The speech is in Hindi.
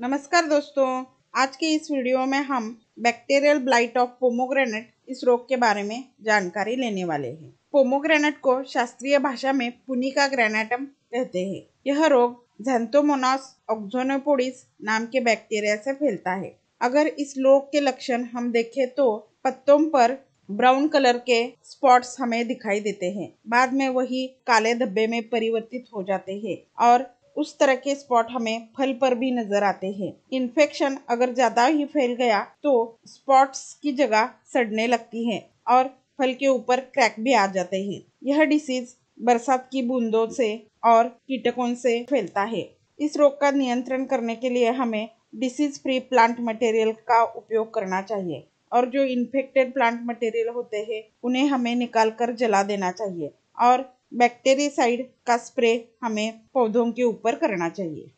नमस्कार दोस्तों आज के इस वीडियो में हम बैक्टीरियल ब्लाइट ऑफ पोमोग्रेनेट इस रोग के बारे में जानकारी लेने वाले हैं पोमोग्रेनेट को शास्त्रीय भाषा में पुनिका ग्रेनेटम कहते हैं यह रोग झंतोमोनास ऑक्जोनोपोडिस नाम के बैक्टीरिया से फैलता है अगर इस रोग के लक्षण हम देखें तो पत्तों पर ब्राउन कलर के स्पॉट्स हमें दिखाई देते हैं बाद में वही काले धब्बे में परिवर्तित हो जाते हैं और उस तरह के स्पॉट हमें फल पर भी नजर आते हैं इन्फेक्शन अगर ज्यादा ही फैल गया तो स्पॉट्स की जगह सड़ने लगती है और फल के ऊपर क्रैक भी आ जाते हैं यह डिसीज बरसात की बूंदों से और कीटकों से फैलता है इस रोग का नियंत्रण करने के लिए हमें डिसीज फ्री प्लांट मटेरियल का उपयोग करना चाहिए और जो इन्फेक्टेड प्लांट मटेरियल होते हैं उन्हें हमें निकाल कर जला देना चाहिए और बैक्टेरियासाइड का स्प्रे हमें पौधों के ऊपर करना चाहिए